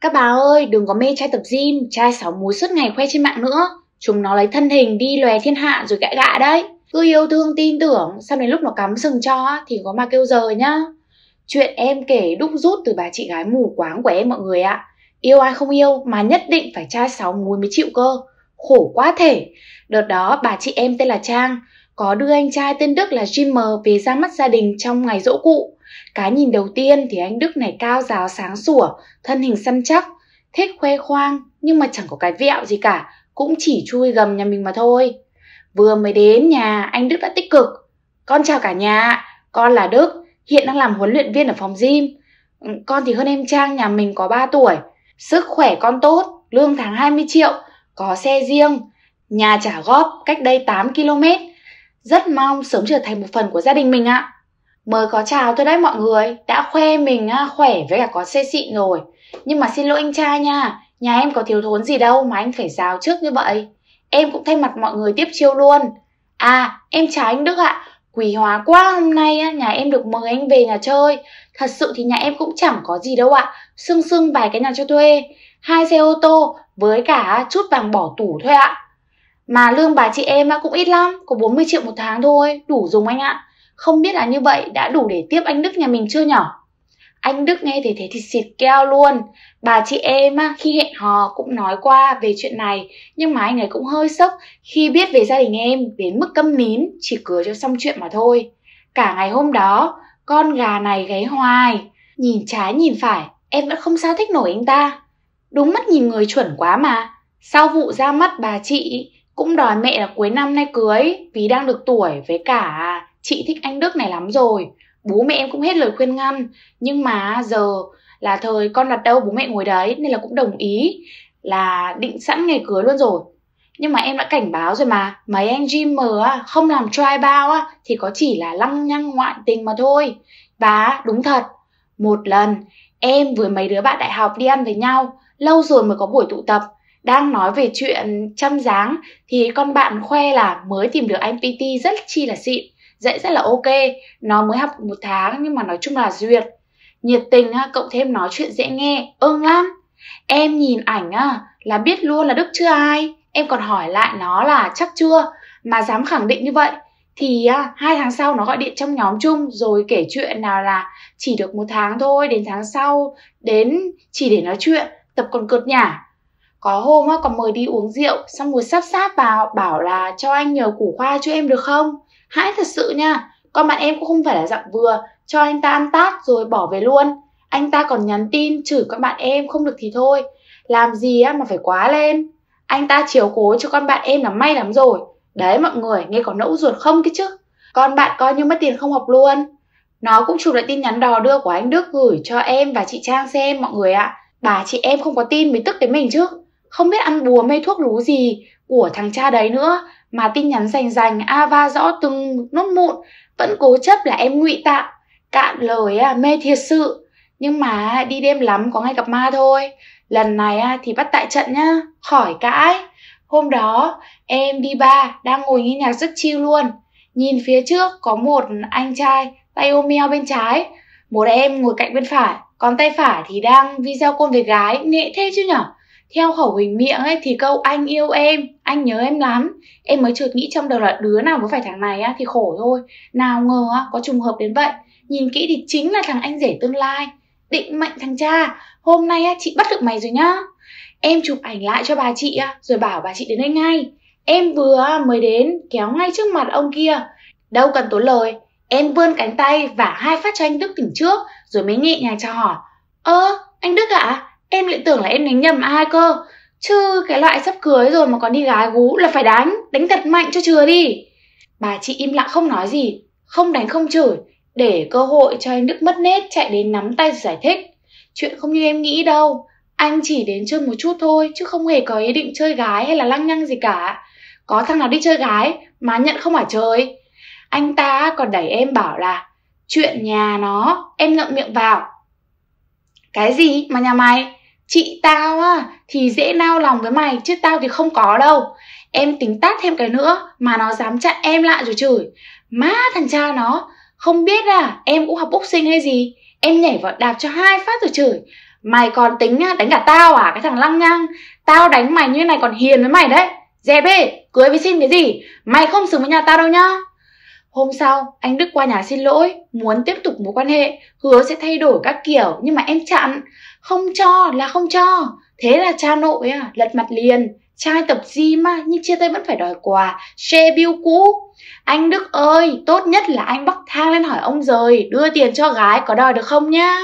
Các bà ơi, đừng có mê trai tập gym, trai sáu múi suốt ngày khoe trên mạng nữa. Chúng nó lấy thân hình đi lòe thiên hạ rồi gãi gạ đấy. Cứ yêu thương tin tưởng, sau đến lúc nó cắm sừng cho thì có mà kêu giờ nhá. Chuyện em kể đúc rút từ bà chị gái mù quáng của em mọi người ạ. À. Yêu ai không yêu mà nhất định phải trai sáu múi mới chịu cơ. Khổ quá thể. Đợt đó bà chị em tên là Trang, có đưa anh trai tên Đức là Jimmer về ra mắt gia đình trong ngày dỗ cụ. Cái nhìn đầu tiên thì anh Đức này cao ráo sáng sủa, thân hình săn chắc, thích khoe khoang nhưng mà chẳng có cái vẹo gì cả, cũng chỉ chui gầm nhà mình mà thôi. Vừa mới đến nhà, anh Đức đã tích cực. Con chào cả nhà, con là Đức, hiện đang làm huấn luyện viên ở phòng gym. Ừ, con thì hơn em Trang nhà mình có 3 tuổi. Sức khỏe con tốt, lương tháng 20 triệu, có xe riêng, nhà trả góp cách đây 8 km. Rất mong sớm trở thành một phần của gia đình mình ạ. Mới có chào thôi đấy mọi người, đã khoe mình à, khỏe với cả có xe xịn rồi. Nhưng mà xin lỗi anh trai nha, nhà em có thiếu thốn gì đâu mà anh phải rào trước như vậy. Em cũng thay mặt mọi người tiếp chiêu luôn. À, em chào anh Đức ạ, à. quý hóa quá hôm nay nhà em được mời anh về nhà chơi. Thật sự thì nhà em cũng chẳng có gì đâu ạ, à. sương sương vài cái nhà cho thuê. Hai xe ô tô với cả chút vàng bỏ tủ thôi ạ. Mà lương bà chị em cũng ít lắm, có 40 triệu một tháng thôi, đủ dùng anh ạ không biết là như vậy đã đủ để tiếp anh Đức nhà mình chưa nhỏ? Anh Đức nghe thấy thế thì xịt keo luôn. Bà chị em á khi hẹn hò cũng nói qua về chuyện này, nhưng mà anh ấy cũng hơi sốc khi biết về gia đình em đến mức câm nín, chỉ cửa cho xong chuyện mà thôi. Cả ngày hôm đó, con gà này gáy hoài, nhìn trái nhìn phải, em vẫn không sao thích nổi anh ta. Đúng mắt nhìn người chuẩn quá mà. Sau vụ ra mắt bà chị, cũng đòi mẹ là cuối năm nay cưới vì đang được tuổi với cả chị thích anh Đức này lắm rồi bố mẹ em cũng hết lời khuyên ngăn nhưng mà giờ là thời con đặt đâu bố mẹ ngồi đấy nên là cũng đồng ý là định sẵn ngày cưới luôn rồi nhưng mà em đã cảnh báo rồi mà mấy anh gymmer á không làm try bao á thì có chỉ là lăng nhăng ngoại tình mà thôi và đúng thật một lần em với mấy đứa bạn đại học đi ăn với nhau lâu rồi mới có buổi tụ tập đang nói về chuyện chăm dáng thì con bạn khoe là mới tìm được anh PT rất chi là xịn dạy rất là ok nó mới học một tháng nhưng mà nói chung là duyệt nhiệt tình cộng thêm nói chuyện dễ nghe ưng lắm em nhìn ảnh là biết luôn là đức chưa ai em còn hỏi lại nó là chắc chưa mà dám khẳng định như vậy thì hai tháng sau nó gọi điện trong nhóm chung rồi kể chuyện nào là chỉ được một tháng thôi đến tháng sau đến chỉ để nói chuyện tập còn cợt nhả có hôm á còn mời đi uống rượu xong rồi sắp sáp vào bảo là cho anh nhờ củ khoa cho em được không hãy thật sự nha con bạn em cũng không phải là dạng vừa cho anh ta ăn tát rồi bỏ về luôn anh ta còn nhắn tin chửi con bạn em không được thì thôi làm gì á mà phải quá lên anh ta chiếu cố cho con bạn em là may lắm rồi đấy mọi người nghe có nẫu ruột không cái chứ con bạn coi như mất tiền không học luôn nó cũng chụp lại tin nhắn đò đưa của anh đức gửi cho em và chị trang xem mọi người ạ à. bà chị em không có tin mới tức đến mình chứ không biết ăn bùa mê thuốc lú gì của thằng cha đấy nữa mà tin nhắn rành rành ava rõ từng nốt mụn vẫn cố chấp là em ngụy tạo cạn lời à, mê thiệt sự nhưng mà đi đêm lắm có ngày gặp ma thôi lần này à, thì bắt tại trận nhá khỏi cãi hôm đó em đi ba đang ngồi nghe nhạc rất chill luôn nhìn phía trước có một anh trai tay ôm eo bên trái một em ngồi cạnh bên phải còn tay phải thì đang video con với gái nghệ thế chứ nhở theo khẩu hình miệng ấy thì câu anh yêu em anh nhớ em lắm em mới chợt nghĩ trong đầu là đứa nào có phải thằng này á thì khổ thôi nào ngờ á có trùng hợp đến vậy nhìn kỹ thì chính là thằng anh rể tương lai định mệnh thằng cha hôm nay á chị bắt được mày rồi nhá em chụp ảnh lại cho bà chị á rồi bảo bà chị đến đây ngay em vừa mới đến kéo ngay trước mặt ông kia đâu cần tốn lời em vươn cánh tay vả hai phát cho anh đức tỉnh trước rồi mới nhẹ nhàng chào hỏi ơ anh đức ạ à? em lại tưởng là em đánh nhầm ai cơ chứ cái loại sắp cưới rồi mà còn đi gái gú là phải đánh đánh thật mạnh cho chừa đi bà chị im lặng không nói gì không đánh không chửi để cơ hội cho anh đức mất nết chạy đến nắm tay giải thích chuyện không như em nghĩ đâu anh chỉ đến chơi một chút thôi chứ không hề có ý định chơi gái hay là lăng nhăng gì cả có thằng nào đi chơi gái mà nhận không phải chơi anh ta còn đẩy em bảo là chuyện nhà nó em ngậm miệng vào cái gì mà nhà mày chị tao á thì dễ nao lòng với mày chứ tao thì không có đâu em tính tát thêm cái nữa mà nó dám chặn em lại rồi chửi má thằng cha nó không biết à em cũng học boxing hay gì em nhảy vào đạp cho hai phát rồi chửi mày còn tính à, đánh cả tao à cái thằng lăng nhăng tao đánh mày như này còn hiền với mày đấy dẹp bê cưới với xin cái gì mày không xứng với nhà tao đâu nhá Hôm sau, anh Đức qua nhà xin lỗi, muốn tiếp tục mối quan hệ, hứa sẽ thay đổi các kiểu nhưng mà em chặn không cho là không cho thế là cha nội à, lật mặt liền trai tập gym á, nhưng chia tay vẫn phải đòi quà share bill cũ anh đức ơi tốt nhất là anh bắc thang lên hỏi ông rồi đưa tiền cho gái có đòi được không nhá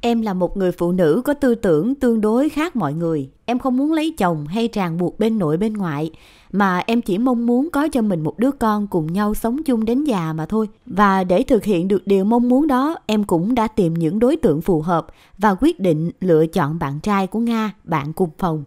em là một người phụ nữ có tư tưởng tương đối khác mọi người em không muốn lấy chồng hay ràng buộc bên nội bên ngoại mà em chỉ mong muốn có cho mình một đứa con cùng nhau sống chung đến già mà thôi và để thực hiện được điều mong muốn đó em cũng đã tìm những đối tượng phù hợp và quyết định lựa chọn bạn trai của nga bạn cùng phòng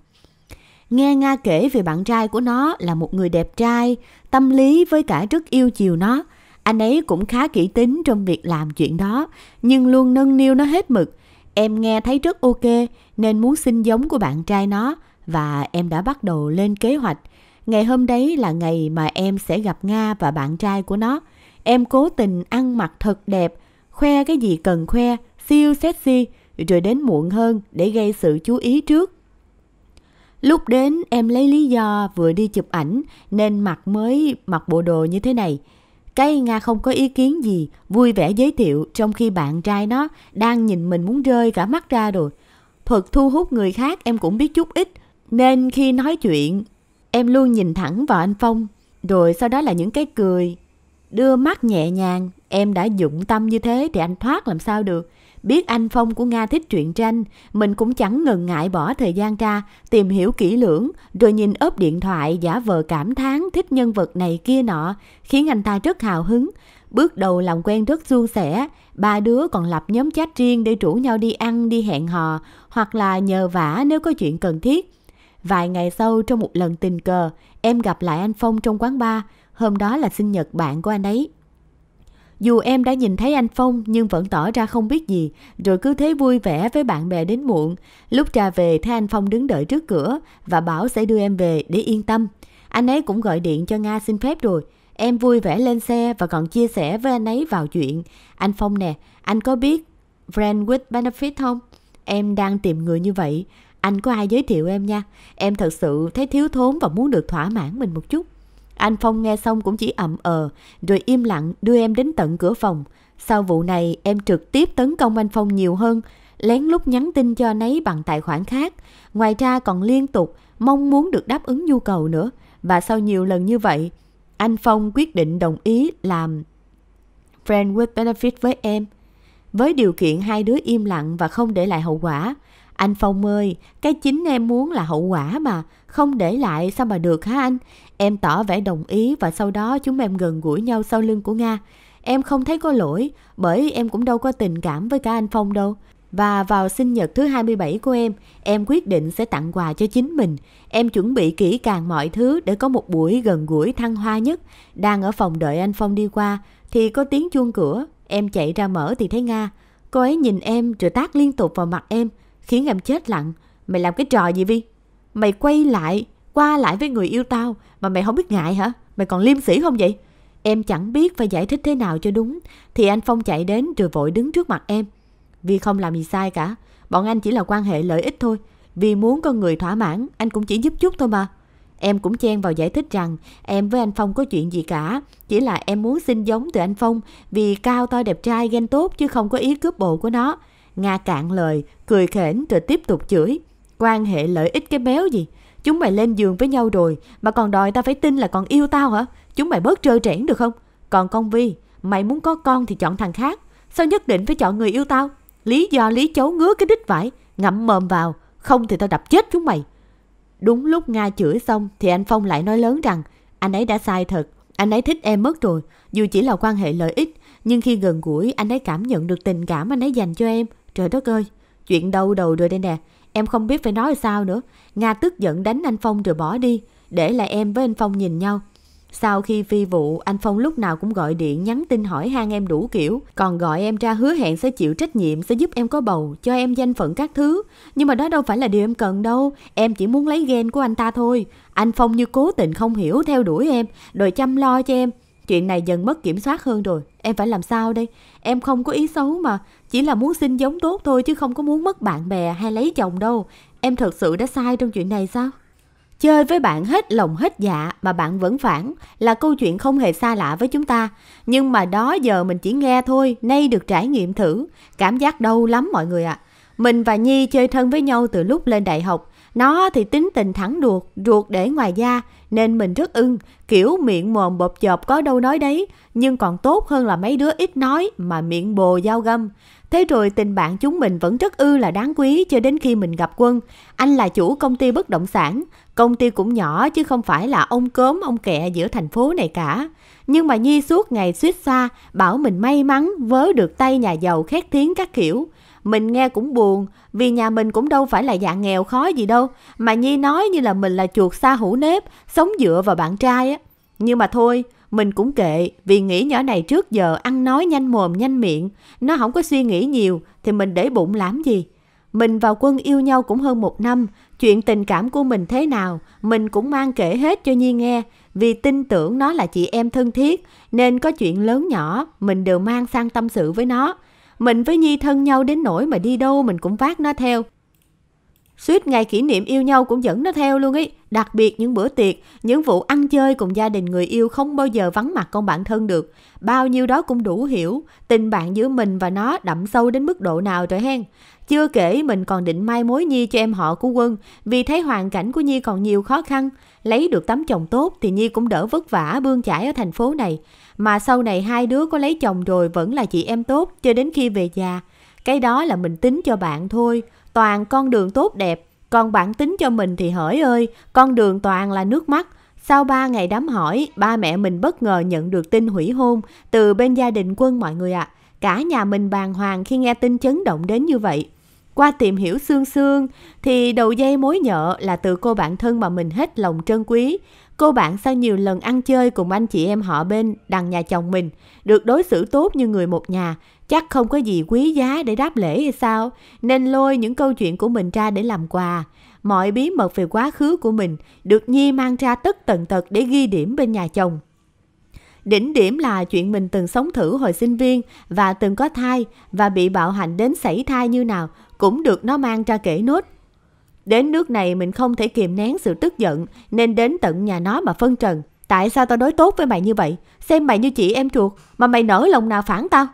nghe nga kể về bạn trai của nó là một người đẹp trai tâm lý với cả rất yêu chiều nó anh ấy cũng khá kỹ tính trong việc làm chuyện đó nhưng luôn nâng niu nó hết mực Em nghe thấy rất ok nên muốn xin giống của bạn trai nó và em đã bắt đầu lên kế hoạch. Ngày hôm đấy là ngày mà em sẽ gặp Nga và bạn trai của nó. Em cố tình ăn mặc thật đẹp, khoe cái gì cần khoe, siêu sexy, rồi đến muộn hơn để gây sự chú ý trước. Lúc đến em lấy lý do vừa đi chụp ảnh nên mặc mới mặc bộ đồ như thế này. Cái Nga không có ý kiến gì, vui vẻ giới thiệu trong khi bạn trai nó đang nhìn mình muốn rơi cả mắt ra rồi. Thuật thu hút người khác em cũng biết chút ít, nên khi nói chuyện, em luôn nhìn thẳng vào anh Phong, rồi sau đó là những cái cười. Đưa mắt nhẹ nhàng, em đã dụng tâm như thế thì anh thoát làm sao được. Biết anh Phong của Nga thích truyện tranh, mình cũng chẳng ngần ngại bỏ thời gian ra tìm hiểu kỹ lưỡng, rồi nhìn ốp điện thoại giả vờ cảm thán thích nhân vật này kia nọ, khiến anh ta rất hào hứng. Bước đầu làm quen rất suôn sẻ, ba đứa còn lập nhóm chat riêng để rủ nhau đi ăn, đi hẹn hò, hoặc là nhờ vả nếu có chuyện cần thiết. Vài ngày sau trong một lần tình cờ, em gặp lại anh Phong trong quán bar, hôm đó là sinh nhật bạn của anh ấy. Dù em đã nhìn thấy anh Phong nhưng vẫn tỏ ra không biết gì, rồi cứ thế vui vẻ với bạn bè đến muộn. Lúc trà về thấy anh Phong đứng đợi trước cửa và bảo sẽ đưa em về để yên tâm. Anh ấy cũng gọi điện cho Nga xin phép rồi. Em vui vẻ lên xe và còn chia sẻ với anh ấy vào chuyện. Anh Phong nè, anh có biết Friend with Benefit không? Em đang tìm người như vậy. Anh có ai giới thiệu em nha. Em thật sự thấy thiếu thốn và muốn được thỏa mãn mình một chút. Anh Phong nghe xong cũng chỉ ậm ờ, rồi im lặng đưa em đến tận cửa phòng. Sau vụ này, em trực tiếp tấn công anh Phong nhiều hơn, lén lút nhắn tin cho anh ấy bằng tài khoản khác. Ngoài ra còn liên tục mong muốn được đáp ứng nhu cầu nữa. Và sau nhiều lần như vậy, anh Phong quyết định đồng ý làm friend with benefit với em. Với điều kiện hai đứa im lặng và không để lại hậu quả, anh Phong ơi, cái chính em muốn là hậu quả mà, không để lại sao mà được hả anh? Em tỏ vẻ đồng ý và sau đó chúng em gần gũi nhau sau lưng của Nga. Em không thấy có lỗi, bởi em cũng đâu có tình cảm với cả anh Phong đâu. Và vào sinh nhật thứ 27 của em, em quyết định sẽ tặng quà cho chính mình. Em chuẩn bị kỹ càng mọi thứ để có một buổi gần gũi thăng hoa nhất. Đang ở phòng đợi anh Phong đi qua, thì có tiếng chuông cửa. Em chạy ra mở thì thấy Nga. Cô ấy nhìn em rồi tác liên tục vào mặt em khiến em chết lặng. Mày làm cái trò gì Vi? Mày quay lại, qua lại với người yêu tao mà mày không biết ngại hả? Mày còn liêm sỉ không vậy? Em chẳng biết phải giải thích thế nào cho đúng. Thì anh Phong chạy đến rồi vội đứng trước mặt em. Vi không làm gì sai cả. Bọn anh chỉ là quan hệ lợi ích thôi. Vì muốn con người thỏa mãn, anh cũng chỉ giúp chút thôi mà. Em cũng chen vào giải thích rằng em với anh Phong có chuyện gì cả. Chỉ là em muốn xin giống từ anh Phong vì cao to đẹp trai ghen tốt chứ không có ý cướp bộ của nó. Nga cạn lời, cười khểnh rồi tiếp tục chửi. Quan hệ lợi ích cái béo gì? Chúng mày lên giường với nhau rồi mà còn đòi tao phải tin là còn yêu tao hả? Chúng mày bớt trơ trẽn được không? Còn con Vi, mày muốn có con thì chọn thằng khác. Sao nhất định phải chọn người yêu tao? Lý do lý chấu ngứa cái đít vải, ngậm mồm vào, không thì tao đập chết chúng mày. Đúng lúc Nga chửi xong thì anh Phong lại nói lớn rằng anh ấy đã sai thật, anh ấy thích em mất rồi, dù chỉ là quan hệ lợi ích, nhưng khi gần gũi anh ấy cảm nhận được tình cảm anh ấy dành cho em, Trời đất ơi, chuyện đâu đầu rồi đây nè, em không biết phải nói sao nữa. Nga tức giận đánh anh Phong rồi bỏ đi, để lại em với anh Phong nhìn nhau. Sau khi phi vụ, anh Phong lúc nào cũng gọi điện nhắn tin hỏi han em đủ kiểu, còn gọi em ra hứa hẹn sẽ chịu trách nhiệm, sẽ giúp em có bầu, cho em danh phận các thứ. Nhưng mà đó đâu phải là điều em cần đâu, em chỉ muốn lấy ghen của anh ta thôi. Anh Phong như cố tình không hiểu theo đuổi em, đòi chăm lo cho em. Chuyện này dần mất kiểm soát hơn rồi. Em phải làm sao đây? Em không có ý xấu mà. Chỉ là muốn xin giống tốt thôi chứ không có muốn mất bạn bè hay lấy chồng đâu. Em thật sự đã sai trong chuyện này sao? Chơi với bạn hết lòng hết dạ mà bạn vẫn phản là câu chuyện không hề xa lạ với chúng ta. Nhưng mà đó giờ mình chỉ nghe thôi, nay được trải nghiệm thử. Cảm giác đau lắm mọi người ạ. À. Mình và Nhi chơi thân với nhau từ lúc lên đại học. Nó thì tính tình thẳng đuột ruột để ngoài da, nên mình rất ưng, kiểu miệng mồm bộp chộp có đâu nói đấy, nhưng còn tốt hơn là mấy đứa ít nói mà miệng bồ dao găm. Thế rồi tình bạn chúng mình vẫn rất ư là đáng quý cho đến khi mình gặp quân. Anh là chủ công ty bất động sản, công ty cũng nhỏ chứ không phải là ông cớm ông kẹ giữa thành phố này cả. Nhưng mà Nhi suốt ngày suýt xa, bảo mình may mắn vớ được tay nhà giàu khét tiếng các kiểu. Mình nghe cũng buồn, vì nhà mình cũng đâu phải là dạng nghèo khó gì đâu, mà Nhi nói như là mình là chuột xa hủ nếp, sống dựa vào bạn trai á. Nhưng mà thôi, mình cũng kệ, vì nghĩ nhỏ này trước giờ ăn nói nhanh mồm nhanh miệng, nó không có suy nghĩ nhiều thì mình để bụng làm gì. Mình vào Quân yêu nhau cũng hơn một năm, chuyện tình cảm của mình thế nào, mình cũng mang kể hết cho Nhi nghe, vì tin tưởng nó là chị em thân thiết, nên có chuyện lớn nhỏ, mình đều mang sang tâm sự với nó. Mình với Nhi thân nhau đến nỗi mà đi đâu mình cũng vác nó theo. Suýt ngày kỷ niệm yêu nhau cũng dẫn nó theo luôn ấy. Đặc biệt những bữa tiệc, những vụ ăn chơi cùng gia đình người yêu không bao giờ vắng mặt con bạn thân được. Bao nhiêu đó cũng đủ hiểu tình bạn giữa mình và nó đậm sâu đến mức độ nào rồi hen. Chưa kể mình còn định mai mối Nhi cho em họ của Quân vì thấy hoàn cảnh của Nhi còn nhiều khó khăn. Lấy được tấm chồng tốt thì Nhi cũng đỡ vất vả bươn chải ở thành phố này mà sau này hai đứa có lấy chồng rồi vẫn là chị em tốt cho đến khi về già. Cái đó là mình tính cho bạn thôi, toàn con đường tốt đẹp, còn bạn tính cho mình thì hỡi ơi, con đường toàn là nước mắt. Sau ba ngày đám hỏi, ba mẹ mình bất ngờ nhận được tin hủy hôn từ bên gia đình quân mọi người ạ. À. Cả nhà mình bàng hoàng khi nghe tin chấn động đến như vậy. Qua tìm hiểu xương xương thì đầu dây mối nhợ là từ cô bạn thân mà mình hết lòng trân quý. Cô bạn sau nhiều lần ăn chơi cùng anh chị em họ bên đằng nhà chồng mình, được đối xử tốt như người một nhà, chắc không có gì quý giá để đáp lễ hay sao, nên lôi những câu chuyện của mình ra để làm quà. Mọi bí mật về quá khứ của mình được Nhi mang ra tất tần tật để ghi điểm bên nhà chồng. Đỉnh điểm là chuyện mình từng sống thử hồi sinh viên và từng có thai và bị bạo hành đến sảy thai như nào cũng được nó mang ra kể nốt Đến nước này mình không thể kiềm nén sự tức giận nên đến tận nhà nó mà phân trần. Tại sao tao đối tốt với mày như vậy? Xem mày như chị em chuột mà mày nở lòng nào phản tao?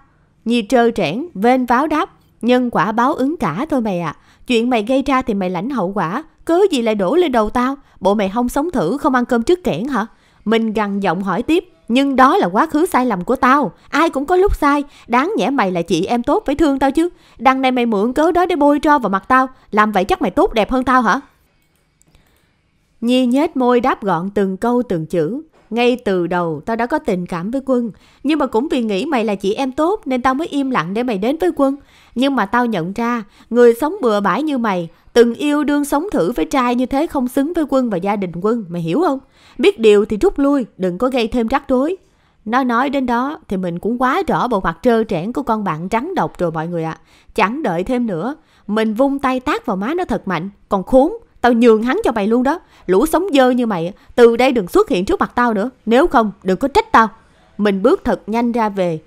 Nhi trơ trẽn, vên váo đáp. Nhân quả báo ứng cả thôi mày ạ. À. Chuyện mày gây ra thì mày lãnh hậu quả. Cứ gì lại đổ lên đầu tao? Bộ mày không sống thử, không ăn cơm trước kẽn hả? Mình gằn giọng hỏi tiếp. Nhưng đó là quá khứ sai lầm của tao, ai cũng có lúc sai, đáng nhẽ mày là chị em tốt phải thương tao chứ. Đằng này mày mượn cớ đó để bôi tro vào mặt tao, làm vậy chắc mày tốt đẹp hơn tao hả? Nhi nhếch môi đáp gọn từng câu từng chữ. Ngay từ đầu tao đã có tình cảm với quân, nhưng mà cũng vì nghĩ mày là chị em tốt nên tao mới im lặng để mày đến với quân. Nhưng mà tao nhận ra, người sống bừa bãi như mày, từng yêu đương sống thử với trai như thế không xứng với quân và gia đình quân, mày hiểu không? Biết điều thì rút lui, đừng có gây thêm rắc rối. Nó nói đến đó thì mình cũng quá rõ bộ mặt trơ trẽn của con bạn trắng độc rồi mọi người ạ. À. Chẳng đợi thêm nữa, mình vung tay tát vào má nó thật mạnh. Còn khốn, tao nhường hắn cho mày luôn đó. Lũ sống dơ như mày, từ đây đừng xuất hiện trước mặt tao nữa. Nếu không, đừng có trách tao. Mình bước thật nhanh ra về.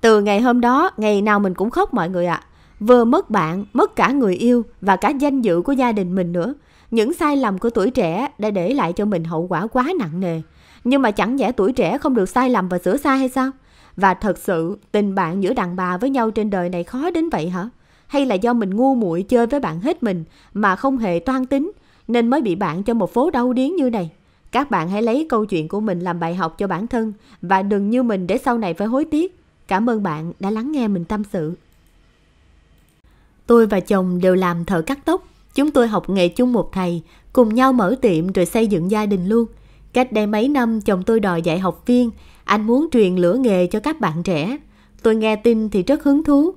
Từ ngày hôm đó, ngày nào mình cũng khóc mọi người ạ. À. Vừa mất bạn, mất cả người yêu và cả danh dự của gia đình mình nữa. Những sai lầm của tuổi trẻ đã để lại cho mình hậu quả quá nặng nề. Nhưng mà chẳng lẽ tuổi trẻ không được sai lầm và sửa sai hay sao? Và thật sự, tình bạn giữa đàn bà với nhau trên đời này khó đến vậy hả? Hay là do mình ngu muội chơi với bạn hết mình mà không hề toan tính, nên mới bị bạn cho một phố đau điến như này? Các bạn hãy lấy câu chuyện của mình làm bài học cho bản thân và đừng như mình để sau này phải hối tiếc. Cảm ơn bạn đã lắng nghe mình tâm sự. Tôi và chồng đều làm thợ cắt tóc Chúng tôi học nghề chung một thầy, cùng nhau mở tiệm rồi xây dựng gia đình luôn. Cách đây mấy năm chồng tôi đòi dạy học viên, anh muốn truyền lửa nghề cho các bạn trẻ. Tôi nghe tin thì rất hứng thú.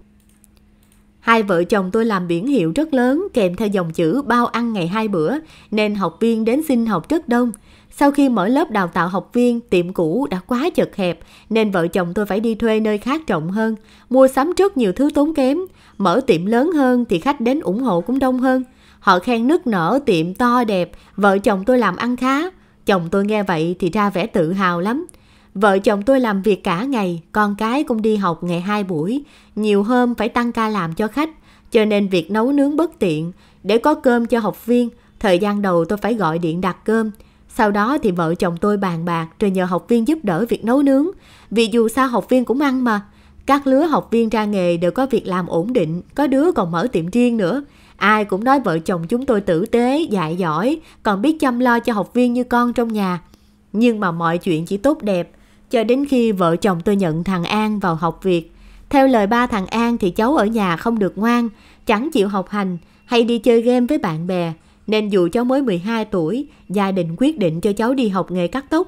Hai vợ chồng tôi làm biển hiệu rất lớn kèm theo dòng chữ bao ăn ngày hai bữa nên học viên đến xin học rất đông. Sau khi mở lớp đào tạo học viên, tiệm cũ đã quá chật hẹp nên vợ chồng tôi phải đi thuê nơi khác rộng hơn, mua sắm rất nhiều thứ tốn kém. Mở tiệm lớn hơn thì khách đến ủng hộ cũng đông hơn. Họ khen nức nở tiệm to đẹp, vợ chồng tôi làm ăn khá. Chồng tôi nghe vậy thì ra vẻ tự hào lắm. Vợ chồng tôi làm việc cả ngày, con cái cũng đi học ngày hai buổi. Nhiều hôm phải tăng ca làm cho khách, cho nên việc nấu nướng bất tiện. Để có cơm cho học viên, thời gian đầu tôi phải gọi điện đặt cơm. Sau đó thì vợ chồng tôi bàn bạc rồi nhờ học viên giúp đỡ việc nấu nướng. Vì dù sao học viên cũng ăn mà. Các lứa học viên ra nghề đều có việc làm ổn định, có đứa còn mở tiệm riêng nữa. Ai cũng nói vợ chồng chúng tôi tử tế, dạy giỏi, còn biết chăm lo cho học viên như con trong nhà. Nhưng mà mọi chuyện chỉ tốt đẹp, cho đến khi vợ chồng tôi nhận thằng An vào học việc. Theo lời ba thằng An thì cháu ở nhà không được ngoan, chẳng chịu học hành hay đi chơi game với bạn bè, nên dù cháu mới 12 tuổi, gia đình quyết định cho cháu đi học nghề cắt tóc.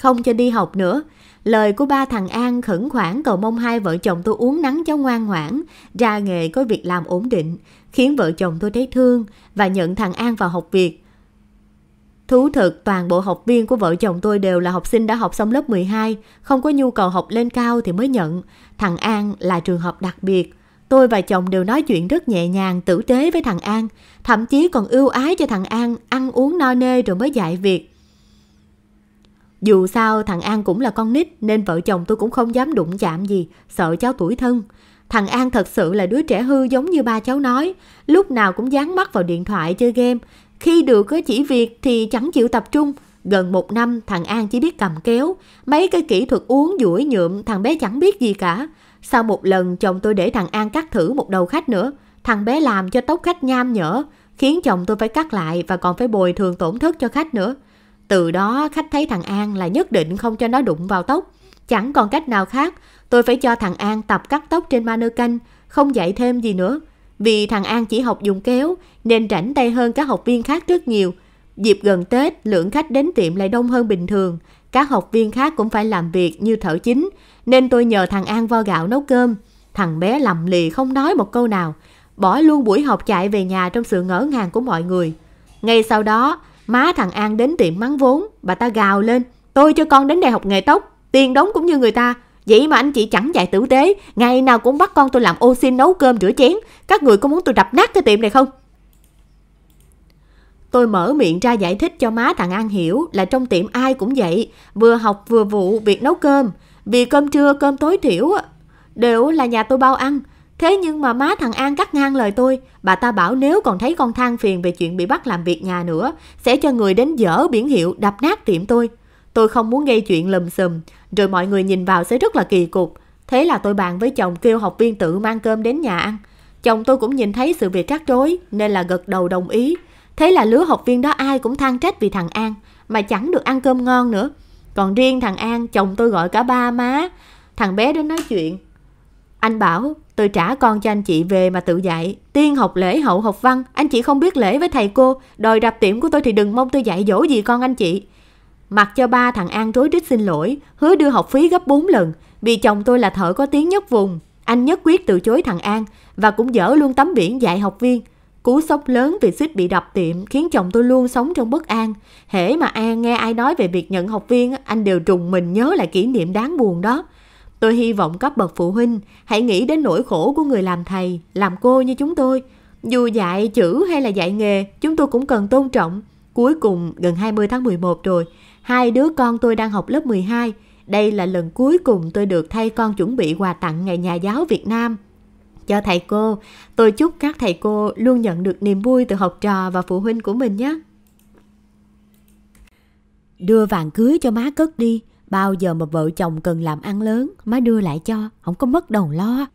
Không cho đi học nữa, lời của ba thằng An khẩn khoản cầu mong hai vợ chồng tôi uống nắng cháu ngoan ngoãn, ra nghề có việc làm ổn định, khiến vợ chồng tôi thấy thương và nhận thằng An vào học việc. Thú thực toàn bộ học viên của vợ chồng tôi đều là học sinh đã học xong lớp 12, không có nhu cầu học lên cao thì mới nhận. Thằng An là trường hợp đặc biệt. Tôi và chồng đều nói chuyện rất nhẹ nhàng, tử tế với thằng An, thậm chí còn ưu ái cho thằng An ăn uống no nê rồi mới dạy việc. Dù sao thằng An cũng là con nít nên vợ chồng tôi cũng không dám đụng chạm gì, sợ cháu tuổi thân. Thằng An thật sự là đứa trẻ hư giống như ba cháu nói, lúc nào cũng dán mắt vào điện thoại chơi game. Khi được có chỉ việc thì chẳng chịu tập trung. Gần một năm thằng An chỉ biết cầm kéo, mấy cái kỹ thuật uống duỗi nhuộm thằng bé chẳng biết gì cả. Sau một lần chồng tôi để thằng An cắt thử một đầu khách nữa, thằng bé làm cho tóc khách nham nhở, khiến chồng tôi phải cắt lại và còn phải bồi thường tổn thất cho khách nữa. Từ đó khách thấy thằng An là nhất định không cho nó đụng vào tóc. Chẳng còn cách nào khác, Tôi phải cho thằng An tập cắt tóc trên manơ canh, không dạy thêm gì nữa. Vì thằng An chỉ học dùng kéo nên rảnh tay hơn các học viên khác rất nhiều. Dịp gần Tết, lượng khách đến tiệm lại đông hơn bình thường. Các học viên khác cũng phải làm việc như thợ chính, nên tôi nhờ thằng An vo gạo nấu cơm. Thằng bé lầm lì không nói một câu nào, bỏ luôn buổi học chạy về nhà trong sự ngỡ ngàng của mọi người. Ngay sau đó, má thằng An đến tiệm mắng vốn, bà ta gào lên. Tôi cho con đến đại học nghề tóc, tiền đóng cũng như người ta, Vậy mà anh chị chẳng dạy tử tế, ngày nào cũng bắt con tôi làm ô xin nấu cơm rửa chén. Các người có muốn tôi đập nát cái tiệm này không? Tôi mở miệng ra giải thích cho má thằng An hiểu là trong tiệm ai cũng vậy, vừa học vừa vụ việc nấu cơm. Vì cơm trưa, cơm tối thiểu đều là nhà tôi bao ăn. Thế nhưng mà má thằng An cắt ngang lời tôi, bà ta bảo nếu còn thấy con than phiền về chuyện bị bắt làm việc nhà nữa, sẽ cho người đến dở biển hiệu đập nát tiệm tôi. Tôi không muốn gây chuyện lùm xùm, rồi mọi người nhìn vào sẽ rất là kỳ cục. Thế là tôi bàn với chồng kêu học viên tự mang cơm đến nhà ăn. Chồng tôi cũng nhìn thấy sự việc rắc rối nên là gật đầu đồng ý. Thế là lứa học viên đó ai cũng than trách vì thằng An mà chẳng được ăn cơm ngon nữa. Còn riêng thằng An, chồng tôi gọi cả ba má, thằng bé đến nói chuyện. Anh bảo, tôi trả con cho anh chị về mà tự dạy. Tiên học lễ hậu học văn, anh chị không biết lễ với thầy cô, đòi đạp tiệm của tôi thì đừng mong tôi dạy dỗ gì con anh chị. Mặc cho ba thằng An rối rít xin lỗi, hứa đưa học phí gấp 4 lần, vì chồng tôi là thợ có tiếng nhất vùng. Anh nhất quyết từ chối thằng An và cũng dở luôn tấm biển dạy học viên. Cú sốc lớn vì suýt bị đập tiệm khiến chồng tôi luôn sống trong bất an. Hễ mà An nghe ai nói về việc nhận học viên, anh đều trùng mình nhớ lại kỷ niệm đáng buồn đó. Tôi hy vọng các bậc phụ huynh hãy nghĩ đến nỗi khổ của người làm thầy, làm cô như chúng tôi. Dù dạy chữ hay là dạy nghề, chúng tôi cũng cần tôn trọng. Cuối cùng, gần 20 tháng 11 rồi, Hai đứa con tôi đang học lớp 12. Đây là lần cuối cùng tôi được thay con chuẩn bị quà tặng Ngày Nhà giáo Việt Nam. Cho thầy cô, tôi chúc các thầy cô luôn nhận được niềm vui từ học trò và phụ huynh của mình nhé. Đưa vàng cưới cho má cất đi, bao giờ mà vợ chồng cần làm ăn lớn, má đưa lại cho, không có mất đầu lo.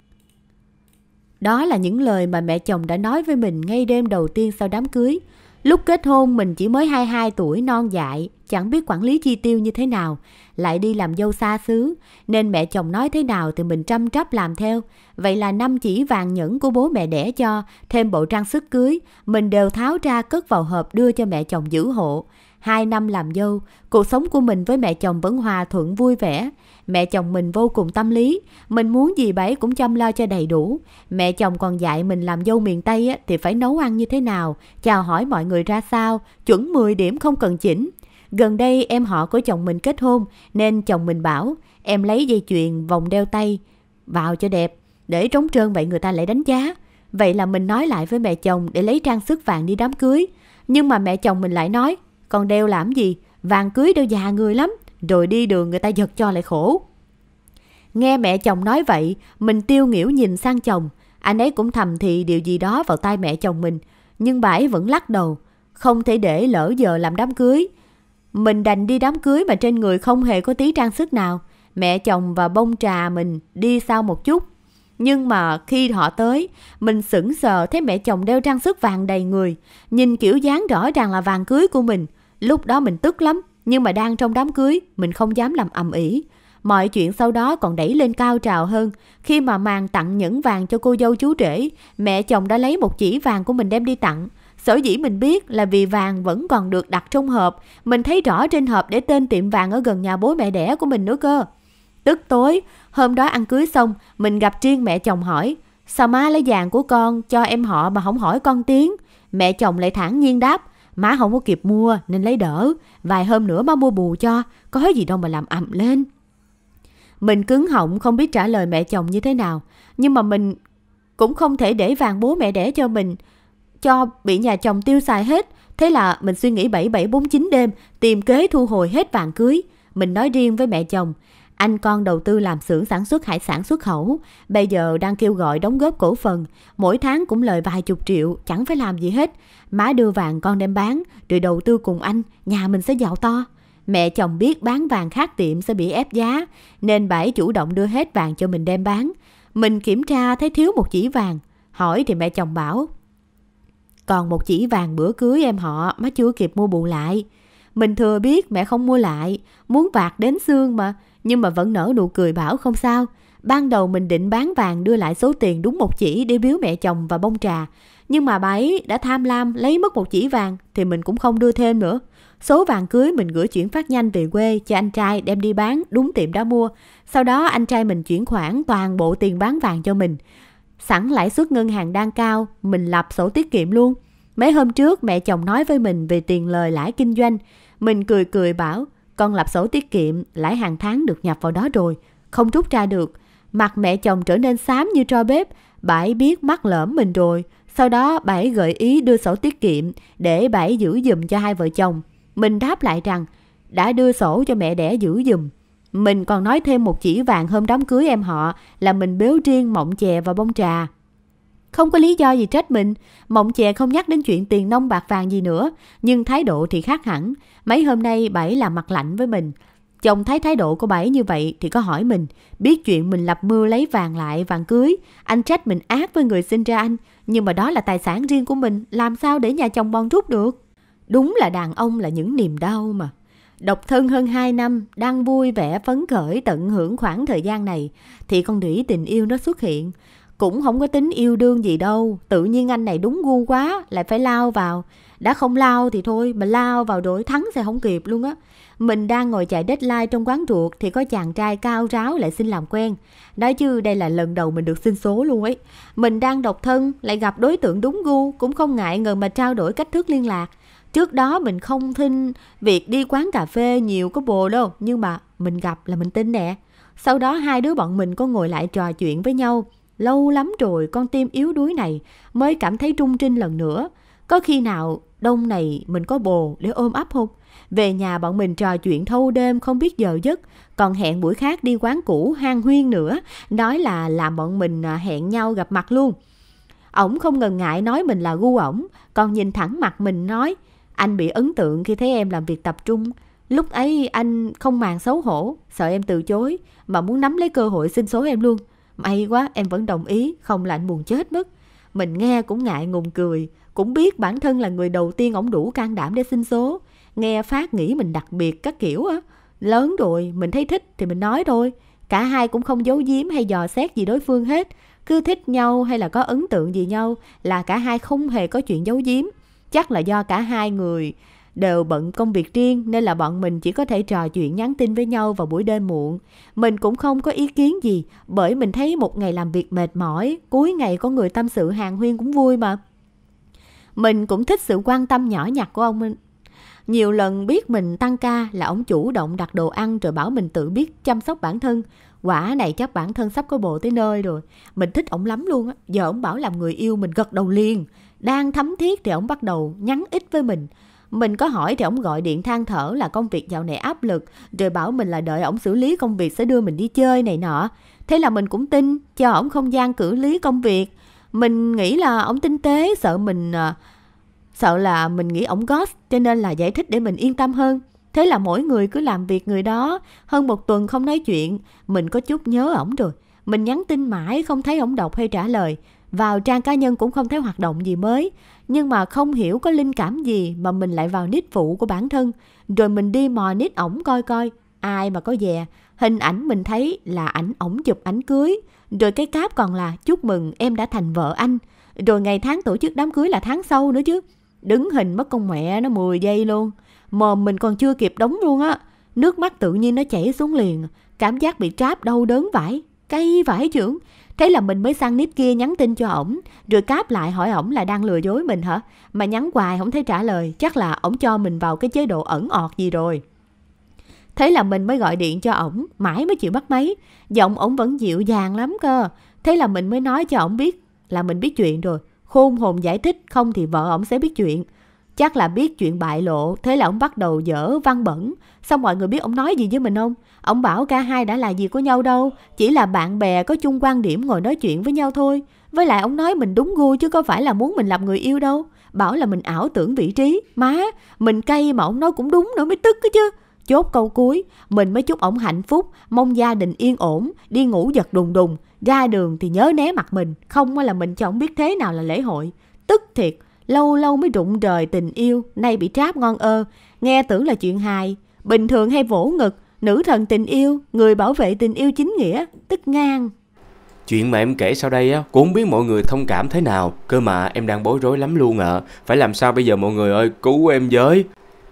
Đó là những lời mà mẹ chồng đã nói với mình ngay đêm đầu tiên sau đám cưới. Lúc kết hôn mình chỉ mới 22 tuổi non dại, chẳng biết quản lý chi tiêu như thế nào, lại đi làm dâu xa xứ, nên mẹ chồng nói thế nào thì mình chăm chấp làm theo. Vậy là năm chỉ vàng nhẫn của bố mẹ đẻ cho, thêm bộ trang sức cưới, mình đều tháo ra cất vào hộp đưa cho mẹ chồng giữ hộ. Hai năm làm dâu, cuộc sống của mình với mẹ chồng vẫn hòa thuận vui vẻ. Mẹ chồng mình vô cùng tâm lý, mình muốn gì bấy cũng chăm lo cho đầy đủ. Mẹ chồng còn dạy mình làm dâu miền Tây á, thì phải nấu ăn như thế nào, chào hỏi mọi người ra sao, chuẩn 10 điểm không cần chỉnh. Gần đây em họ của chồng mình kết hôn nên chồng mình bảo em lấy dây chuyền vòng đeo tay vào cho đẹp, để trống trơn vậy người ta lại đánh giá. Vậy là mình nói lại với mẹ chồng để lấy trang sức vàng đi đám cưới. Nhưng mà mẹ chồng mình lại nói, còn đeo làm gì, vàng cưới đâu già người lắm rồi đi đường người ta giật cho lại khổ. Nghe mẹ chồng nói vậy, mình tiêu nghỉu nhìn sang chồng. Anh ấy cũng thầm thì điều gì đó vào tai mẹ chồng mình, nhưng bà ấy vẫn lắc đầu, không thể để lỡ giờ làm đám cưới. Mình đành đi đám cưới mà trên người không hề có tí trang sức nào. Mẹ chồng và bông trà mình đi sau một chút. Nhưng mà khi họ tới, mình sững sờ thấy mẹ chồng đeo trang sức vàng đầy người. Nhìn kiểu dáng rõ ràng là vàng cưới của mình. Lúc đó mình tức lắm. Nhưng mà đang trong đám cưới, mình không dám làm ầm ĩ. Mọi chuyện sau đó còn đẩy lên cao trào hơn. Khi mà màng tặng nhẫn vàng cho cô dâu chú rể, mẹ chồng đã lấy một chỉ vàng của mình đem đi tặng. Sở dĩ mình biết là vì vàng vẫn còn được đặt trong hộp. Mình thấy rõ trên hộp để tên tiệm vàng ở gần nhà bố mẹ đẻ của mình nữa cơ. Tức tối, hôm đó ăn cưới xong, mình gặp riêng mẹ chồng hỏi Sao má lấy vàng của con cho em họ mà không hỏi con tiếng? Mẹ chồng lại thản nhiên đáp Má không có kịp mua nên lấy đỡ. Vài hôm nữa má mua bù cho, có gì đâu mà làm ầm lên. Mình cứng họng không biết trả lời mẹ chồng như thế nào. Nhưng mà mình cũng không thể để vàng bố mẹ đẻ cho mình. Cho bị nhà chồng tiêu xài hết. Thế là mình suy nghĩ 7749 đêm tìm kế thu hồi hết vàng cưới. Mình nói riêng với mẹ chồng. Anh con đầu tư làm xưởng sản xuất hải sản xuất khẩu, bây giờ đang kêu gọi đóng góp cổ phần, mỗi tháng cũng lời vài chục triệu, chẳng phải làm gì hết. Má đưa vàng con đem bán, rồi đầu tư cùng anh, nhà mình sẽ giàu to. Mẹ chồng biết bán vàng khác tiệm sẽ bị ép giá, nên bà ấy chủ động đưa hết vàng cho mình đem bán. Mình kiểm tra thấy thiếu một chỉ vàng, hỏi thì mẹ chồng bảo. Còn một chỉ vàng bữa cưới em họ má chưa kịp mua bù lại. Mình thừa biết mẹ không mua lại, muốn vạt đến xương mà, nhưng mà vẫn nở nụ cười bảo không sao. Ban đầu mình định bán vàng đưa lại số tiền đúng một chỉ để biếu mẹ chồng và bông trà. Nhưng mà bà ấy đã tham lam lấy mất một chỉ vàng thì mình cũng không đưa thêm nữa. Số vàng cưới mình gửi chuyển phát nhanh về quê cho anh trai đem đi bán đúng tiệm đã mua. Sau đó anh trai mình chuyển khoản toàn bộ tiền bán vàng cho mình. Sẵn lãi suất ngân hàng đang cao, mình lập sổ tiết kiệm luôn. Mấy hôm trước mẹ chồng nói với mình về tiền lời lãi kinh doanh. Mình cười cười bảo, con lập sổ tiết kiệm, lãi hàng tháng được nhập vào đó rồi, không rút ra được. Mặt mẹ chồng trở nên xám như tro bếp, bà ấy biết mắc lỡm mình rồi. Sau đó bà ấy gợi ý đưa sổ tiết kiệm để bà ấy giữ giùm cho hai vợ chồng. Mình đáp lại rằng đã đưa sổ cho mẹ đẻ giữ giùm. Mình còn nói thêm một chỉ vàng hôm đám cưới em họ là mình bếu riêng mộng chè và bông trà. Không có lý do gì trách mình, mộng chè không nhắc đến chuyện tiền nông bạc vàng gì nữa, nhưng thái độ thì khác hẳn. Mấy hôm nay bảy làm mặt lạnh với mình. Chồng thấy thái độ của bảy như vậy thì có hỏi mình, biết chuyện mình lập mưu lấy vàng lại vàng cưới, anh trách mình ác với người sinh ra anh, nhưng mà đó là tài sản riêng của mình, làm sao để nhà chồng bon rút được. Đúng là đàn ông là những niềm đau mà. Độc thân hơn 2 năm, đang vui vẻ phấn khởi tận hưởng khoảng thời gian này, thì con đĩ tình yêu nó xuất hiện. Cũng không có tính yêu đương gì đâu, tự nhiên anh này đúng gu quá, lại phải lao vào đã không lao thì thôi mà lao vào đổi thắng sẽ không kịp luôn á mình đang ngồi chạy deadline trong quán ruột thì có chàng trai cao ráo lại xin làm quen nói chứ đây là lần đầu mình được xin số luôn ấy mình đang độc thân lại gặp đối tượng đúng gu cũng không ngại ngần mà trao đổi cách thức liên lạc trước đó mình không tin việc đi quán cà phê nhiều có bồ đâu nhưng mà mình gặp là mình tin nè sau đó hai đứa bọn mình có ngồi lại trò chuyện với nhau lâu lắm rồi con tim yếu đuối này mới cảm thấy trung trinh lần nữa có khi nào đông này mình có bồ để ôm ấp không? Về nhà bọn mình trò chuyện thâu đêm không biết giờ giấc, còn hẹn buổi khác đi quán cũ hang huyên nữa, nói là làm bọn mình à, hẹn nhau gặp mặt luôn. Ổng không ngần ngại nói mình là gu ổng, còn nhìn thẳng mặt mình nói, anh bị ấn tượng khi thấy em làm việc tập trung. Lúc ấy anh không màng xấu hổ, sợ em từ chối, mà muốn nắm lấy cơ hội xin số em luôn. May quá em vẫn đồng ý, không là anh buồn chết mất. Mình nghe cũng ngại ngùng cười, cũng biết bản thân là người đầu tiên ổng đủ can đảm để xin số nghe phát nghĩ mình đặc biệt các kiểu á lớn rồi mình thấy thích thì mình nói thôi cả hai cũng không giấu giếm hay dò xét gì đối phương hết cứ thích nhau hay là có ấn tượng gì nhau là cả hai không hề có chuyện giấu giếm chắc là do cả hai người đều bận công việc riêng nên là bọn mình chỉ có thể trò chuyện nhắn tin với nhau vào buổi đêm muộn. Mình cũng không có ý kiến gì bởi mình thấy một ngày làm việc mệt mỏi, cuối ngày có người tâm sự hàng huyên cũng vui mà. Mình cũng thích sự quan tâm nhỏ nhặt của ông Minh. Nhiều lần biết mình tăng ca là ông chủ động đặt đồ ăn rồi bảo mình tự biết chăm sóc bản thân. Quả này chắc bản thân sắp có bộ tới nơi rồi. Mình thích ổng lắm luôn á. Giờ ổng bảo làm người yêu mình gật đầu liền. Đang thấm thiết thì ổng bắt đầu nhắn ít với mình. Mình có hỏi thì ổng gọi điện than thở là công việc dạo này áp lực. Rồi bảo mình là đợi ổng xử lý công việc sẽ đưa mình đi chơi này nọ. Thế là mình cũng tin cho ổng không gian cử lý công việc. Mình nghĩ là ổng tinh tế, sợ mình à, sợ là mình nghĩ ổng ghost cho nên là giải thích để mình yên tâm hơn. Thế là mỗi người cứ làm việc người đó, hơn một tuần không nói chuyện, mình có chút nhớ ổng rồi. Mình nhắn tin mãi không thấy ổng đọc hay trả lời, vào trang cá nhân cũng không thấy hoạt động gì mới, nhưng mà không hiểu có linh cảm gì mà mình lại vào nít phụ của bản thân, rồi mình đi mò nít ổng coi coi, ai mà có dè, hình ảnh mình thấy là ảnh ổng chụp ảnh cưới, rồi cái cáp còn là chúc mừng em đã thành vợ anh. Rồi ngày tháng tổ chức đám cưới là tháng sau nữa chứ. Đứng hình mất con mẹ nó 10 giây luôn. Mồm mình còn chưa kịp đóng luôn á. Nước mắt tự nhiên nó chảy xuống liền. Cảm giác bị tráp đau đớn vãi. Cay vãi trưởng. Thế là mình mới sang nếp kia nhắn tin cho ổng, rồi cáp lại hỏi ổng là đang lừa dối mình hả? Mà nhắn hoài không thấy trả lời, chắc là ổng cho mình vào cái chế độ ẩn ọt gì rồi. Thế là mình mới gọi điện cho ổng, mãi mới chịu bắt máy. Giọng ổng vẫn dịu dàng lắm cơ. Thế là mình mới nói cho ổng biết là mình biết chuyện rồi. Khôn hồn giải thích, không thì vợ ổng sẽ biết chuyện. Chắc là biết chuyện bại lộ, thế là ổng bắt đầu dở văn bẩn. Xong mọi người biết ổng nói gì với mình không? ổng bảo cả hai đã là gì của nhau đâu, chỉ là bạn bè có chung quan điểm ngồi nói chuyện với nhau thôi. Với lại ổng nói mình đúng gu chứ có phải là muốn mình làm người yêu đâu. Bảo là mình ảo tưởng vị trí. Má, mình cay mà ổng nói cũng đúng nữa mới tức cái chứ. Chốt câu cuối, mình mới chúc ổng hạnh phúc, mong gia đình yên ổn, đi ngủ giật đùng đùng, ra đường thì nhớ né mặt mình, không là mình cho ổng biết thế nào là lễ hội. Tức thiệt, lâu lâu mới rụng rời tình yêu, nay bị tráp ngon ơ, nghe tưởng là chuyện hài. Bình thường hay vỗ ngực, nữ thần tình yêu, người bảo vệ tình yêu chính nghĩa, tức ngang. Chuyện mà em kể sau đây á, cũng không biết mọi người thông cảm thế nào, cơ mà em đang bối rối lắm luôn ạ. À. Phải làm sao bây giờ mọi người ơi, cứu em với.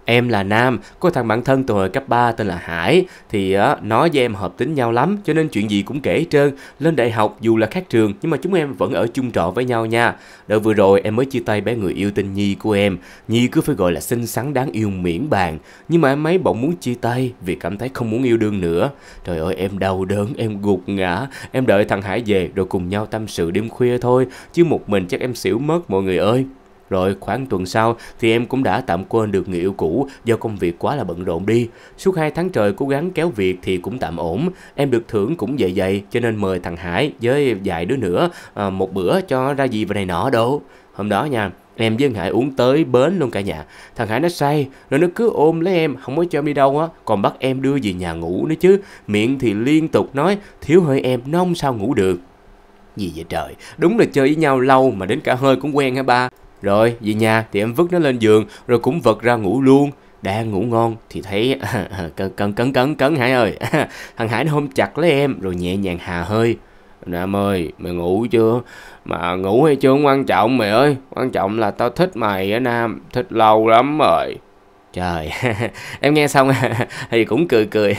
Em là Nam, có thằng bạn thân từ hồi cấp 3 tên là Hải Thì nó với em hợp tính nhau lắm Cho nên chuyện gì cũng kể trơn Lên đại học dù là khác trường Nhưng mà chúng em vẫn ở chung trọ với nhau nha Đợt vừa rồi em mới chia tay bé người yêu tên Nhi của em Nhi cứ phải gọi là xinh xắn đáng yêu miễn bàn Nhưng mà em ấy bỗng muốn chia tay Vì cảm thấy không muốn yêu đương nữa Trời ơi em đau đớn, em gục ngã Em đợi thằng Hải về rồi cùng nhau tâm sự đêm khuya thôi Chứ một mình chắc em xỉu mất mọi người ơi rồi khoảng tuần sau thì em cũng đã tạm quên được người yêu cũ do công việc quá là bận rộn đi. Suốt 2 tháng trời cố gắng kéo việc thì cũng tạm ổn. Em được thưởng cũng dày dày cho nên mời thằng Hải với vài đứa nữa à, một bữa cho ra gì và này nọ đâu. Hôm đó nha, Em với Hải uống tới bến luôn cả nhà. Thằng Hải nó say, rồi nó cứ ôm lấy em, không có cho em đi đâu á, còn bắt em đưa về nhà ngủ nữa chứ. Miệng thì liên tục nói, thiếu hơi em, nó sao ngủ được. Gì vậy trời, đúng là chơi với nhau lâu mà đến cả hơi cũng quen hả ba. Rồi, về nhà thì em vứt nó lên giường rồi cũng vật ra ngủ luôn. Đang ngủ ngon thì thấy cấn cấn cấn cấn cấn Hải ơi. Thằng Hải nó ôm chặt lấy em rồi nhẹ nhàng hà hơi. Nam ơi, mày ngủ chưa? Mà ngủ hay chưa không quan trọng mày ơi. Quan trọng là tao thích mày á Nam, thích lâu lắm rồi. Trời, em nghe xong thì cũng cười cười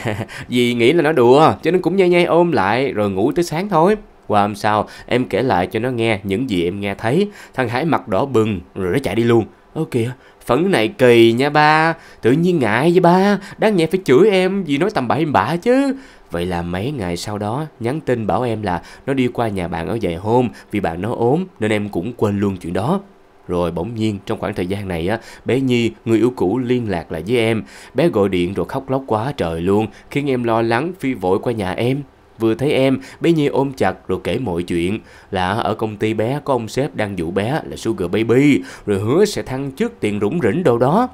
Vì nghĩ là nó đùa Cho nên cũng nhây nhây ôm lại Rồi ngủ tới sáng thôi qua hôm sau em kể lại cho nó nghe những gì em nghe thấy thằng hải mặt đỏ bừng rồi nó chạy đi luôn ơ kìa phẫn này kỳ nha ba tự nhiên ngại với ba đáng nhẽ phải chửi em vì nói tầm bậy bạ chứ Vậy là mấy ngày sau đó nhắn tin bảo em là nó đi qua nhà bạn ở vài hôm vì bạn nó ốm nên em cũng quên luôn chuyện đó. Rồi bỗng nhiên trong khoảng thời gian này á, bé Nhi, người yêu cũ liên lạc lại với em. Bé gọi điện rồi khóc lóc quá trời luôn, khiến em lo lắng phi vội qua nhà em. Vừa thấy em, bé Nhi ôm chặt rồi kể mọi chuyện là ở công ty bé có ông sếp đang dụ bé là Sugar Baby rồi hứa sẽ thăng chức tiền rủng rỉnh đâu đó.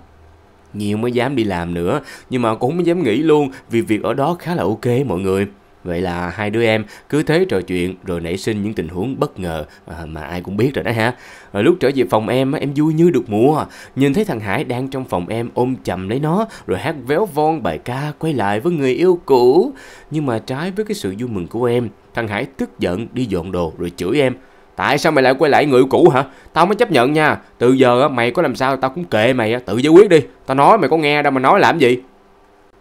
nhiều mới dám đi làm nữa, nhưng mà cũng không dám nghĩ luôn vì việc ở đó khá là ok mọi người. Vậy là hai đứa em cứ thế trò chuyện rồi nảy sinh những tình huống bất ngờ à, mà ai cũng biết rồi đó ha. Rồi lúc trở về phòng em em vui như được mùa, nhìn thấy thằng Hải đang trong phòng em ôm chầm lấy nó rồi hát véo von bài ca quay lại với người yêu cũ. Nhưng mà trái với cái sự vui mừng của em, thằng Hải tức giận đi dọn đồ rồi chửi em. Tại sao mày lại quay lại người yêu cũ hả? Tao mới chấp nhận nha. Từ giờ mày có làm sao tao cũng kệ mày, tự giải quyết đi. Tao nói mày có nghe đâu mà nói làm gì?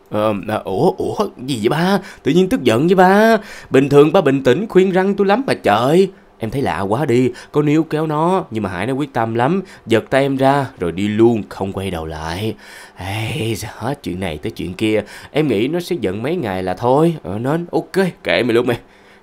Ờ, à, ủa, ủa, gì vậy ba? Tự nhiên tức giận với ba. Bình thường ba bình tĩnh khuyên răng tôi lắm mà trời. Em thấy lạ quá đi, có níu kéo nó, nhưng mà Hải nó quyết tâm lắm, giật tay em ra, rồi đi luôn, không quay đầu lại. Ê, hết chuyện này tới chuyện kia, em nghĩ nó sẽ giận mấy ngày là thôi, ờ, nên ok, kệ mày luôn mày.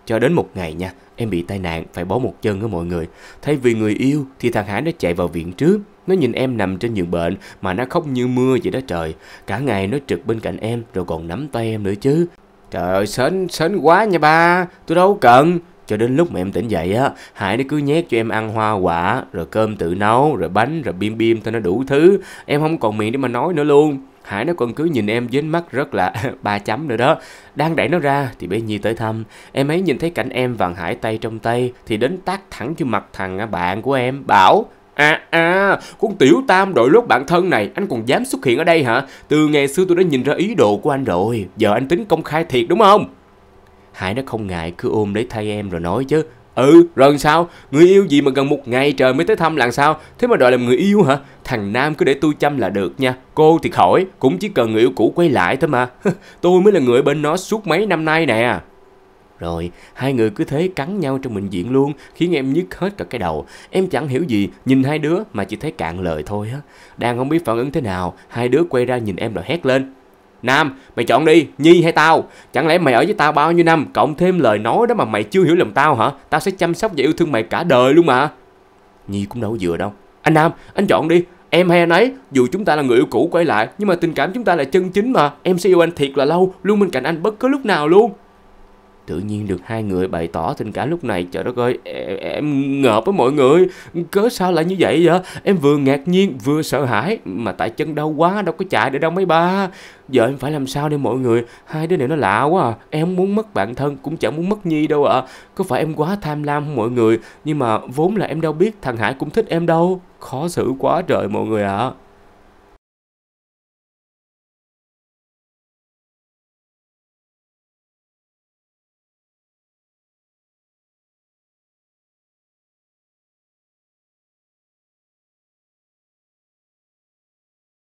Cho đến một ngày nha, em bị tai nạn, phải bó một chân ở mọi người. Thay vì người yêu, thì thằng Hải nó chạy vào viện trước, nó nhìn em nằm trên giường bệnh mà nó khóc như mưa vậy đó trời. Cả ngày nó trực bên cạnh em rồi còn nắm tay em nữa chứ. Trời ơi, sến, sến quá nha ba, tôi đâu cần. Cho đến lúc mà em tỉnh dậy á, Hải nó cứ nhét cho em ăn hoa quả, rồi cơm tự nấu, rồi bánh, rồi bim bim thôi nó đủ thứ. Em không còn miệng để mà nói nữa luôn. Hải nó còn cứ nhìn em với mắt rất là ba chấm nữa đó. Đang đẩy nó ra thì bé Nhi tới thăm. Em ấy nhìn thấy cảnh em và Hải tay trong tay thì đến tác thẳng vô mặt thằng à, bạn của em bảo À à, con tiểu tam đội lốt bạn thân này, anh còn dám xuất hiện ở đây hả? Từ ngày xưa tôi đã nhìn ra ý đồ của anh rồi, giờ anh tính công khai thiệt đúng không? Hải nó không ngại cứ ôm lấy thay em rồi nói chứ. Ừ, rồi sao? Người yêu gì mà gần một ngày trời mới tới thăm làm sao? Thế mà đòi làm người yêu hả? Thằng Nam cứ để tôi chăm là được nha. Cô thì khỏi, cũng chỉ cần người yêu cũ quay lại thôi mà. tôi mới là người bên nó suốt mấy năm nay nè. Rồi, hai người cứ thế cắn nhau trong bệnh viện luôn, khiến em nhức hết cả cái đầu. Em chẳng hiểu gì, nhìn hai đứa mà chỉ thấy cạn lời thôi á. Đang không biết phản ứng thế nào, hai đứa quay ra nhìn em rồi hét lên. Nam, mày chọn đi, Nhi hay tao? Chẳng lẽ mày ở với tao bao nhiêu năm, cộng thêm lời nói đó mà mày chưa hiểu lầm tao hả? Tao sẽ chăm sóc và yêu thương mày cả đời luôn mà. Nhi cũng đâu vừa đâu. Anh Nam, anh chọn đi, em hay anh ấy, dù chúng ta là người yêu cũ quay lại, nhưng mà tình cảm chúng ta là chân chính mà. Em sẽ yêu anh thiệt là lâu, luôn bên cạnh anh bất cứ lúc nào luôn. Tự nhiên được hai người bày tỏ tình cảm lúc này Trời đất ơi em, em ngợp với mọi người Cớ sao lại như vậy vậy Em vừa ngạc nhiên vừa sợ hãi Mà tại chân đau quá đâu có chạy để đâu mấy ba Giờ em phải làm sao đây mọi người Hai đứa này nó lạ quá à Em muốn mất bạn thân cũng chẳng muốn mất Nhi đâu ạ à. Có phải em quá tham lam không mọi người Nhưng mà vốn là em đâu biết thằng Hải cũng thích em đâu Khó xử quá trời mọi người ạ à.